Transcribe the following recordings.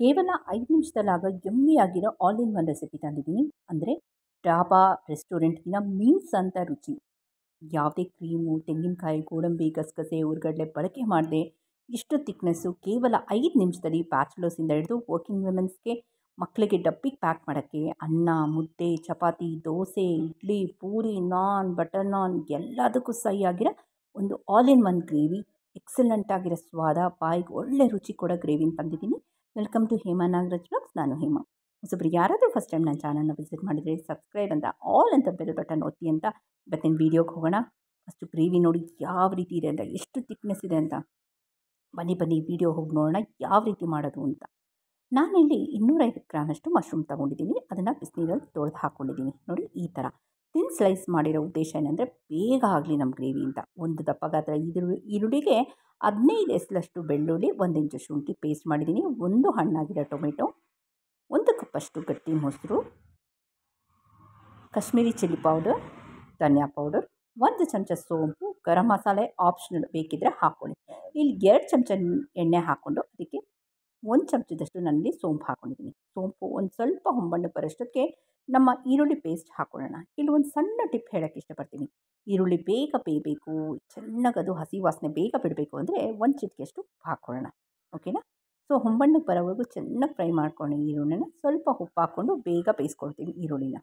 ಕೇವಲ ಐದು ನಿಮಿಷದಲ್ಲಾಗ ಯಮ್ಮಿಯಾಗಿರೋ ಆಲ್ ಇನ್ ಒನ್ ರೆಸಿಪಿ ತಂದಿದ್ದೀನಿ ಅಂದರೆ ಡಾಬಾ ರೆಸ್ಟೋರೆಂಟ್ಗಿಂತ ಮೀನ್ಸ್ ಅಂತ ರುಚಿ ಯಾವುದೇ ಕ್ರೀಮು ತೆಂಗಿನಕಾಯಿ ಗೋಡಂಬಿ ಗಸಗಸೆ ಉರುಗಡ್ಲೆ ಬಳಕೆ ಮಾಡಿದೆ ಇಷ್ಟು ತಿಕ್ನೆಸ್ಸು ಕೇವಲ ಐದು ನಿಮಿಷದಲ್ಲಿ ಬ್ಯಾಚುಲರ್ಸಿಂದ ಹಿಡಿದು ವರ್ಕಿಂಗ್ ವುಮೆನ್ಸ್ಗೆ ಮಕ್ಕಳಿಗೆ ಡಬ್ಬಿಗೆ ಪ್ಯಾಕ್ ಮಾಡೋಕ್ಕೆ ಅನ್ನ ಮುದ್ದೆ ಚಪಾತಿ ದೋಸೆ ಇಡ್ಲಿ ಪೂರಿ ನಾನ್ ಬಟರ್ ನಾನ್ ಎಲ್ಲದಕ್ಕೂ ಆಗಿರೋ ಒಂದು ಆಲ್ ಇನ್ ಒನ್ ಗ್ರೇವಿ ಎಕ್ಸಲೆಂಟಾಗಿರೋ ಸ್ವಾದ ಬಾಯಿಗೆ ಒಳ್ಳೆ ರುಚಿ ಕೊಡೋ ಗ್ರೇವಿನ ತಂದಿದ್ದೀನಿ welcome to Hema Nagaraj blogs ನಾನು ಹೇಮಾ ಹೊಸಬ್ರು ಯಾರಾದರೂ ಫಸ್ಟ್ ಟೈಮ್ ನನ್ನ ಚಾನಲ್ನ ವಿಸಿಟ್ ಮಾಡಿದರೆ ಸಬ್ಸ್ಕ್ರೈಬ್ ಅಂತ ಆಲ್ ಅಂತ ಬೆಲ್ ಬಟನ್ ಒತ್ತಿ ಅಂತ ಇವತ್ತಿನ ವೀಡಿಯೋಗೆ ಹೋಗೋಣ ಅಷ್ಟು ಗ್ರೇವಿ ನೋಡಿ ಯಾವ ರೀತಿ ಇದೆ ಅಂತ ಎಷ್ಟು ತಿಕ್ನೆಸ್ ಇದೆ ಅಂತ ಬನ್ನಿ ಬನ್ನಿ ವೀಡಿಯೋ ಹೋಗಿ ನೋಡೋಣ ಯಾವ ರೀತಿ ಮಾಡೋದು ಅಂತ ನಾನಿಲ್ಲಿ ಇನ್ನೂರೈವತ್ತು ಗ್ರಾಮಷ್ಟು ಮಶ್ರೂಮ್ ತೊಗೊಂಡಿದ್ದೀನಿ ಅದನ್ನು ಬಿಸಿನೀರಲ್ಲಿ ತೊಳೆದು ಹಾಕ್ಕೊಂಡಿದ್ದೀನಿ ನೋಡಿ ಈ ಥರ ತಿನ್ ಸ್ಲೈಸ್ ಮಾಡಿರೋ ಉದ್ದೇಶ ಏನಂದರೆ ಬೇಗ ಆಗಲಿ ನಮ್ಮ ಗ್ರೇವಿ ಅಂತ ಒಂದು ದಪ್ಪ ಗಾತ್ರ ಈರುಳ್ಳಿ ಈರುಳ್ಳಿಗೆ ಹದಿನೈದು ಎಸ್ಲಷ್ಟು ಬೆಳ್ಳುಳ್ಳಿ ಒಂದು ಇಂಚು ಶುಂಠಿ ಪೇಸ್ಟ್ ಮಾಡಿದ್ದೀನಿ ಒಂದು ಹಣ್ಣಾಗಿರೋ ಟೊಮೆಟೊ ಒಂದು ಕಪ್ಪಷ್ಟು ಗಟ್ಟಿ ಮೊಸರು ಕಾಶ್ಮೀರಿ ಚಿಲ್ಲಿ ಪೌಡರ್ ಧನಿಯಾ ಪೌಡರ್ ಒಂದು ಚಮಚ ಸೋಂಪು ಗರಂ ಮಸಾಲೆ ಆಪ್ಷನಲ್ ಬೇಕಿದ್ದರೆ ಹಾಕ್ಕೊಳ್ಳಿ ಇಲ್ಲಿ ಎರಡು ಚಮಚ ಎಣ್ಣೆ ಹಾಕ್ಕೊಂಡು ಅದಕ್ಕೆ ಒಂದು ಚಮಚದಷ್ಟು ನನ್ನಲ್ಲಿ ಸೋಂಪು ಹಾಕ್ಕೊಂಡಿದ್ದೀನಿ ಸೋಂಪು ಒಂದು ಸ್ವಲ್ಪ ಹೊಂಬಣ್ಣು ಬರೋಷ್ಟಕ್ಕೆ ನಮ್ಮ ಈರುಳ್ಳಿ ಪೇಸ್ಟ್ ಹಾಕೊಳ್ಳೋಣ ಇಲ್ಲಿ ಒಂದು ಸಣ್ಣ ಟಿಪ್ ಹೇಳೋಕ್ಕೆ ಇಷ್ಟಪಡ್ತೀನಿ ಈರುಳ್ಳಿ ಬೇಗ ಬೇಯಬೇಕು ಚೆನ್ನಾಗದು ಹಸಿ ವಾಸನೆ ಬೇಗ ಬಿಡಬೇಕು ಅಂದರೆ ಒಂದು ಚಿಟಿಕೆಯಷ್ಟು ಹಾಕೊಳ್ಳೋಣ ಓಕೆನಾ ಸೊ ಹೊಂಬಣ್ಣಕ್ಕೆ ಬರೋವರೆಗೂ ಚೆನ್ನಾಗಿ ಫ್ರೈ ಮಾಡ್ಕೊಂಡು ಈರುಳ್ಳಿನ ಸ್ವಲ್ಪ ಉಪ್ಪು ಹಾಕ್ಕೊಂಡು ಬೇಗ ಬೇಯಿಸ್ಕೊಳ್ತೀನಿ ಈರುಳ್ಳಿನ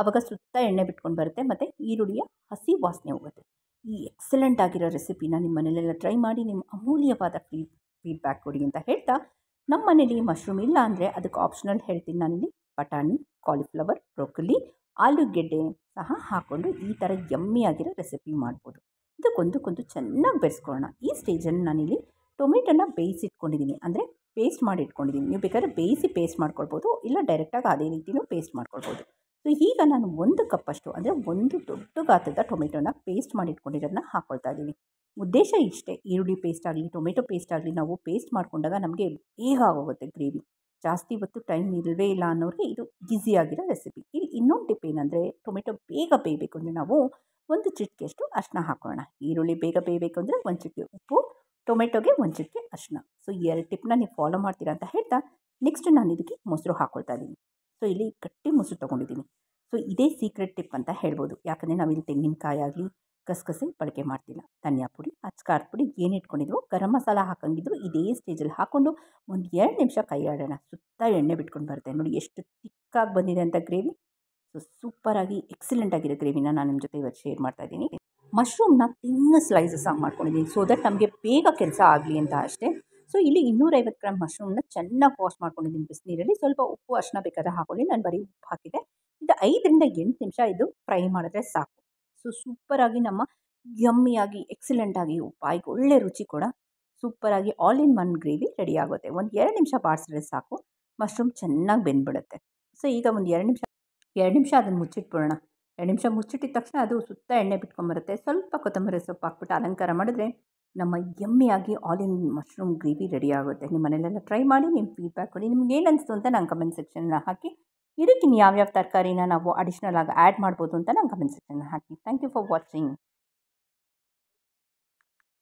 ಆವಾಗ ಸುತ್ತ ಎಣ್ಣೆ ಬಿಟ್ಕೊಂಡು ಬರುತ್ತೆ ಮತ್ತು ಈರುಳ್ಳಿಯ ಹಸಿ ವಾಸನೆ ಹೋಗುತ್ತೆ ಈ ಎಕ್ಸಲೆಂಟ್ ಆಗಿರೋ ರೆಸಿಪಿನ ನಿಮ್ಮ ಮನೇಲೆಲ್ಲ ಟ್ರೈ ಮಾಡಿ ನಿಮ್ಮ ಅಮೂಲ್ಯವಾದ ಫೀಡ್ ಫೀಡ್ಬ್ಯಾಕ್ ಕೊಡಿ ಅಂತ ಹೇಳ್ತಾ ನಮ್ಮ ಮನೇಲಿ ಮಶ್ರೂಮ್ ಇಲ್ಲ ಅಂದರೆ ಅದಕ್ಕೆ ಆಪ್ಷನಲ್ ಹೇಳ್ತೀನಿ ನಾನಿಲ್ಲಿ ಬಟಾಣಿ ಕಾಲಿಫ್ಲವರ್ ಬ್ರೊಕೊಲಿ ಆಲೂಗೆಡ್ಡೆ ಸಹ ಹಾಕ್ಕೊಂಡು ಈ ಥರ ಯಮ್ಮಿಯಾಗಿರೋ ರೆಸಿಪಿ ಮಾಡ್ಬೋದು ಇದಕ್ಕೊಂದಕ್ಕೊಂದು ಚೆನ್ನಾಗಿ ಬೆರೆಸ್ಕೊಳ್ಳೋಣ ಈ ಸ್ಟೇಜಲ್ಲಿ ನಾನಿಲ್ಲಿ ಟೊಮೆಟೊನ ಬೇಯಿಸಿಟ್ಕೊಂಡಿದ್ದೀನಿ ಅಂದರೆ ಪೇಸ್ಟ್ ಮಾಡಿ ಇಟ್ಕೊಂಡಿದ್ದೀನಿ ನೀವು ಬೇಕಾದ್ರೆ ಬೇಯಿಸಿ ಪೇಸ್ಟ್ ಮಾಡ್ಕೊಳ್ಬೋದು ಇಲ್ಲ ಡೈರೆಕ್ಟಾಗಿ ಅದೇ ರೀತಿಯೂ ಪೇಸ್ಟ್ ಮಾಡ್ಕೊಳ್ಬೋದು ಸೊ ಈಗ ನಾನು ಒಂದು ಕಪ್ಪಷ್ಟು ಅಂದರೆ ಒಂದು ದೊಡ್ಡ ಗಾತ್ರದ ಟೊಮೆಟೊನ ಪೇಸ್ಟ್ ಮಾಡಿ ಇಟ್ಕೊಂಡಿರೋದನ್ನ ಹಾಕ್ಕೊಳ್ತಾ ಇದ್ದೀನಿ ಉದ್ದೇಶ ಇಷ್ಟೇ ಈರುಳ್ಳಿ ಪೇಸ್ಟ್ ಆಗಲಿ ಟೊಮೆಟೊ ಪೇಸ್ಟ್ ಆಗಲಿ ನಾವು ಪೇಸ್ಟ್ ಮಾಡಿಕೊಂಡಾಗ ನಮಗೆ ಬೇಗ ಆಗೋಗುತ್ತೆ ಗ್ರೇವಿ ಜಾಸ್ತಿ ಹೊತ್ತು ಟೈಮ್ ಇಲ್ಲವೇ ಇಲ್ಲ ಅನ್ನೋರಿಗೆ ಇದು ಈಸಿಯಾಗಿರೋ ರೆಸಿಪಿ ಇಲ್ಲಿ ಇನ್ನೊಂದು ಟಿಪ್ ಏನಂದರೆ ಟೊಮೆಟೊ ಬೇಗ ಬೇಯಬೇಕು ಅಂದರೆ ನಾವು ಒಂದು ಚಿಟಿಕೆಯಷ್ಟು ಅರಿಶಿನ ಹಾಕೋಣ ಈರುಳ್ಳಿ ಬೇಗ ಬೇಯಬೇಕು ಅಂದರೆ ಒಂದು ಚಿಟಿಕೆ ಉಪ್ಪು ಟೊಮೆಟೊಗೆ ಒಂದು ಚಿಟಿಕೆ ಅರಿಶಿನ ಸೊ ಎರಡು ಟಿಪ್ನ ನೀವು ಫಾಲೋ ಮಾಡ್ತೀರಾ ಅಂತ ಹೇಳ್ತಾ ನೆಕ್ಸ್ಟ್ ನಾನು ಇದಕ್ಕೆ ಮೊಸರು ಹಾಕ್ಕೊಳ್ತಾ ಇದ್ದೀನಿ ಸೊ ಇಲ್ಲಿ ಗಟ್ಟಿ ಮೊಸರು ತೊಗೊಂಡಿದ್ದೀನಿ ಸೊ ಇದೇ ಸೀಕ್ರೆಟ್ ಟಿಪ್ ಅಂತ ಹೇಳ್ಬೋದು ಯಾಕಂದರೆ ನಾವಿಲ್ಲಿ ತೆಂಗಿನಕಾಯಿ ಆಗಲಿ ಗಸಗಸೆ ಬಳಕೆ ಮಾಡ್ತಿಲ್ಲ ಧನಿಯಾ ಪುಡಿ ಅಚ್ಕಾರದ ಪುಡಿ ಏನು ಇಟ್ಕೊಂಡಿದ್ರು ಗರಂ ಮಸಾಲ ಹಾಕಂಗಿದ್ರು ಇದೇ ಸ್ಟೇಜಲ್ಲಿ ಹಾಕ್ಕೊಂಡು ಒಂದು ಎರಡು ನಿಮಿಷ ಕೈ ಆಡೋಣ ಸುತ್ತ ಎಣ್ಣೆ ಬಿಟ್ಕೊಂಡು ಬರುತ್ತೆ ನೋಡಿ ಎಷ್ಟು ತಿಕ್ಕಾಗಿ ಬಂದಿದೆ ಅಂತ ಗ್ರೇವಿ ಸೊ ಸೂಪರಾಗಿ ಆಗಿರೋ ಗ್ರೇವಿನ ನಾನು ನಿಮ್ಮ ಜೊತೆ ಇವತ್ತು ಶೇರ್ ಮಾಡ್ತಾ ಇದ್ದೀನಿ ಮಶ್ರೂಮ್ನ ತಿನ್ನ ಸ್ಲೈಸಸ್ ಆಗಿ ಮಾಡ್ಕೊಂಡಿದ್ದೀನಿ ಸೊ ದಟ್ ನಮಗೆ ಬೇಗ ಕೆಲಸ ಆಗಲಿ ಅಂತ ಅಷ್ಟೇ ಸೊ ಇಲ್ಲಿ ಇನ್ನೂರೈವತ್ತು ಗ್ರಾಮ್ ಮಶ್ರೂಮ್ನ ಚೆನ್ನಾಗಿ ವಾಶ್ ಮಾಡ್ಕೊಂಡಿದ್ದೀನಿ ಬಿಸಿನೀರಲ್ಲಿ ಸ್ವಲ್ಪ ಉಪ್ಪು ಅರ್ಶಿನ ಬೇಕಾದ್ರೆ ಹಾಕೊಳ್ಳಿ ನಾನು ಬರೀ ಉಪ್ಪು ಹಾಕಿದೆ ಇದು ಐದರಿಂದ ಎಂಟು ನಿಮಿಷ ಇದು ಫ್ರೈ ಮಾಡಿದ್ರೆ ಸಾಕು ಸೊ ಸೂಪರಾಗಿ ನಮ್ಮ ಯಮ್ಮಿಯಾಗಿ ಎಕ್ಸಲೆಂಟಾಗಿ ಬಾಯಿಗೆ ಒಳ್ಳೆ ರುಚಿ ಕೂಡ ಸೂಪರಾಗಿ all in one gravy ready ಆಗುತ್ತೆ ಒಂದು ಎರಡು ನಿಮಿಷ ಬಾಡಿಸಿದ್ರೆ ಸಾಕು ಮಶ್ರೂಮ್ ಚೆನ್ನಾಗಿ ಬೆಂದ್ಬಿಡುತ್ತೆ ಸೊ ಈಗ ಒಂದು ಎರಡು ನಿಮಿಷ ಎರಡು ನಿಮಿಷ ಅದನ್ನು ಮುಚ್ಚಿಟ್ಬಿಡೋಣ ಎರಡು ನಿಮಿಷ ಮುಚ್ಚಿಟ್ಟಿದ ತಕ್ಷಣ ಅದು ಸುತ್ತ ಎಣ್ಣೆ ಬಿಟ್ಕೊಂಬರುತ್ತೆ ಸ್ವಲ್ಪ ಕೊತ್ತಂಬರಿ ಸೊಪ್ಪು ಹಾಕ್ಬಿಟ್ಟು ಅಲಂಕಾರ ಮಾಡಿದ್ರೆ ನಮ್ಮ ಯಮ್ಮಿಯಾಗಿ all in mushroom gravy ready ಆಗುತ್ತೆ ನಿಮ್ಮ ಮನೆಯಲ್ಲೆಲ್ಲ ಟ್ರೈ ಮಾಡಿ ನಿಮ್ಮ ಫೀಡ್ಬ್ಯಾಕ್ ಕೊಡಿ ನಿಮ್ಗೆ ಏನು ಅನಿಸ್ತು ಅಂತ ನಾನು ಕಮೆಂಟ್ ಸೆಕ್ಷನ್ನ ಹಾಕಿ ಇದಕ್ಕಿನ್ನು ಯಾವ್ಯಾವ ತರಕಾರಿನ ನಾವು ಅಡಿಷ್ನಲ್ ಆಗಿ ಆ್ಯಡ್ ಮಾಡ್ಬೋದು ಅಂತ ನಾನು ಕಮೆಂಟ್ ಹಾಕಿ ಥ್ಯಾಂಕ್ ಯು ಫಾರ್ ವಾಚಿಂಗ್